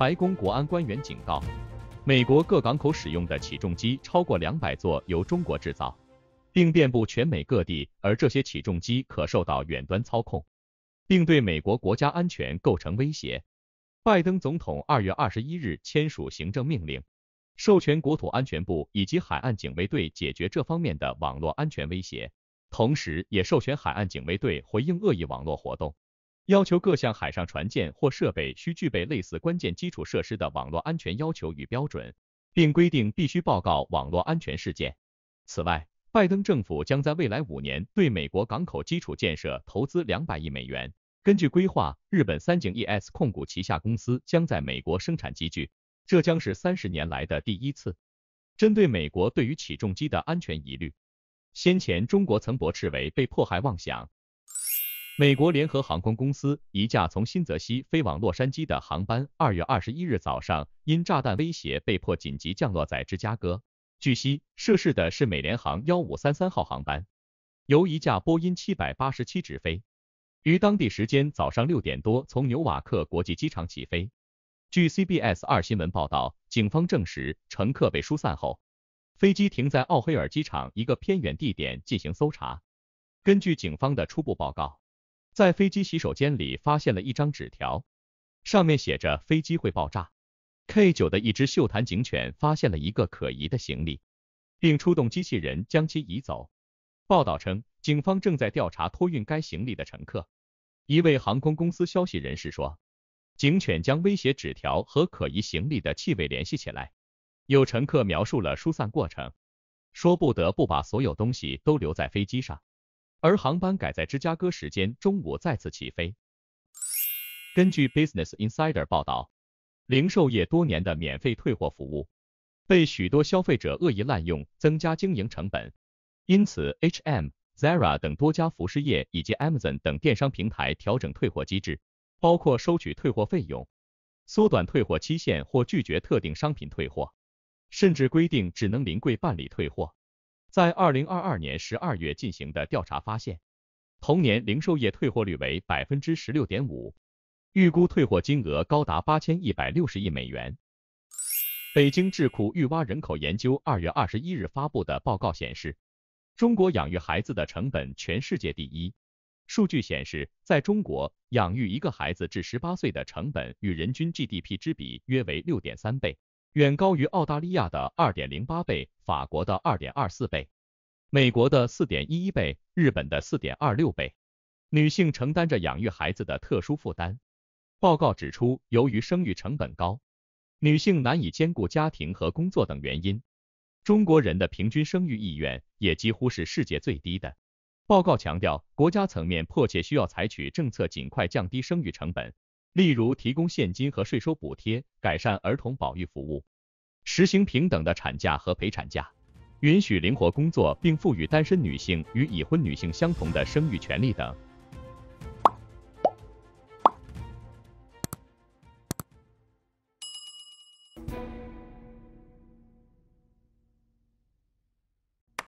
白宫国安官员警告，美国各港口使用的起重机超过两百座，由中国制造，并遍布全美各地。而这些起重机可受到远端操控，并对美国国家安全构成威胁。拜登总统二月二十一日签署行政命令，授权国土安全部以及海岸警卫队解决这方面的网络安全威胁，同时也授权海岸警卫队回应恶意网络活动。要求各项海上船舰或设备需具备类似关键基础设施的网络安全要求与标准，并规定必须报告网络安全事件。此外，拜登政府将在未来五年对美国港口基础建设投资两百亿美元。根据规划，日本三井 E.S 控股旗下公司将在美国生产机具，这将是三十年来的第一次。针对美国对于起重机的安全疑虑，先前中国曾驳斥为被迫害妄想。美国联合航空公司一架从新泽西飞往洛杉矶的航班，二月二十一日早上因炸弹威胁被迫紧急降落在芝加哥。据悉，涉事的是美联航幺五三三号航班，由一架波音七百八十七直飞，于当地时间早上六点多从纽瓦克国际机场起飞。据 CBS 二新闻报道，警方证实乘客被疏散后，飞机停在奥黑尔机场一个偏远地点进行搜查。根据警方的初步报告。在飞机洗手间里发现了一张纸条，上面写着“飞机会爆炸”。K9 的一只嗅探警犬发现了一个可疑的行李，并出动机器人将其移走。报道称，警方正在调查托运该行李的乘客。一位航空公司消息人士说，警犬将威胁纸条和可疑行李的气味联系起来。有乘客描述了疏散过程，说不得不把所有东西都留在飞机上。而航班改在芝加哥时间中午再次起飞。根据 Business Insider 报道，零售业多年的免费退货服务被许多消费者恶意滥用，增加经营成本。因此，HM、Zara 等多家服饰业以及 Amazon 等电商平台调整退货机制，包括收取退货费用、缩短退货期限或拒绝特定商品退货，甚至规定只能临柜办理退货。在二零二二年十二月进行的调查发现，同年零售业退货率为百分之十六点五，预估退货金额高达八千一百六十亿美元。北京智库育蛙人口研究二月二十一日发布的报告显示，中国养育孩子的成本全世界第一。数据显示，在中国养育一个孩子至十八岁的成本与人均 GDP 之比约为六点三倍。远高于澳大利亚的2.08倍，法国的2.24倍，美国的4.11倍，日本的4.26倍。女性承担着养育孩子的特殊负担。报告指出，由于生育成本高，女性难以兼顾家庭和工作等原因，中国人的平均生育意愿也几乎是世界最低的。报告强调，国家层面迫切需要采取政策，尽快降低生育成本。例如，提供现金和税收补贴，改善儿童保育服务，实行平等的产假和陪产假，允许灵活工作，并赋予单身女性与已婚女性相同的生育权利等。